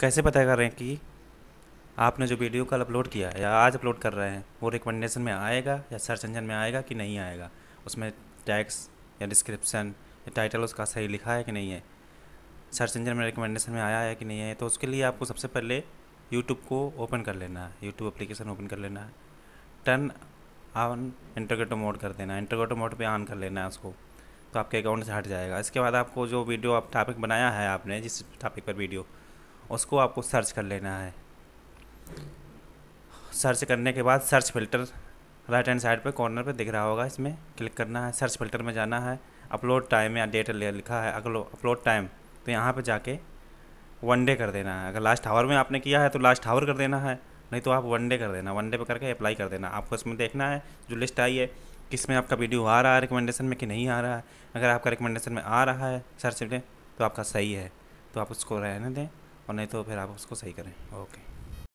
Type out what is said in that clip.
कैसे पता कर रहे हैं कि आपने जो वीडियो कल अपलोड किया है या आज अपलोड कर रहे हैं वो रिकमेंडेशन में आएगा या सर्च इंजन में आएगा कि नहीं आएगा उसमें टैक्स या डिस्क्रिप्सन या टाइटल उसका सही लिखा है कि नहीं है सर्च इंजन में रिकमेंडेशन में आया है कि नहीं है तो उसके लिए आपको सबसे पहले यूट्यूब को ओपन कर लेना है यूट्यूब अप्लीकेशन ओपन कर लेना है टर्न ऑन इंटरगेटो मोड कर देना है इंटरगेटो मोड पर ऑन कर लेना है उसको तो आपके अकाउंट से हट जाएगा इसके बाद आपको जो वीडियो आप टॉपिक बनाया है आपने जिस टॉपिक पर वीडियो उसको आपको सर्च कर लेना है सर्च करने के बाद search filter right hand side पे कॉर्नर पे दिख रहा होगा इसमें क्लिक करना है सर्च फिल्टर में जाना है अपलोड टाइम या डेट लिखा है अगलो अपलोड टाइम तो यहाँ पे जाके वन डे कर देना है अगर लास्ट आवर में आपने किया है तो लास्ट आवर कर देना है नहीं तो आप वन डे कर देना वन डे पर करके अप्लाई कर देना आपको इसमें देखना है जो लिस्ट आई है किस में आपका वीडियो आ रहा है रिकमेंडेशन में कि नहीं आ रहा है अगर आपका रिकमेंडेशन में आ रहा है सर्च में तो आपका सही है तो आप उसको रहने दें और नहीं तो फिर आप उसको सही करें ओके